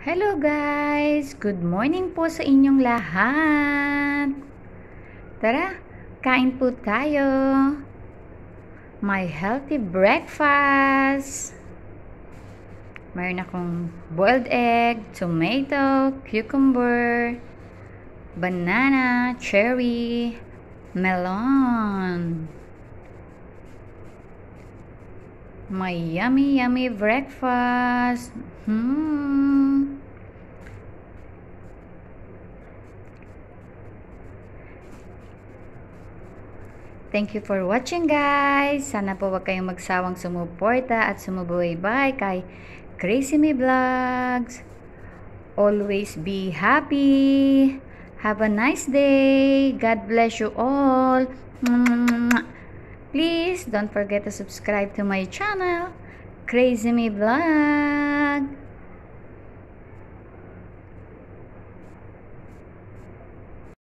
Hello guys! Good morning po sa inyong lahat! Tara, kain po tayo! My healthy breakfast! Mayroon akong boiled egg, tomato, cucumber, banana, cherry, melon. My yummy yummy breakfast! Hmm! Thank you for watching guys! Sana po wag kayong magsawang sumuporta at sumubuhay-bye kay Crazy Me Vlogs. Always be happy! Have a nice day! God bless you all! Please don't forget to subscribe to my channel, Crazy Me Vlogs!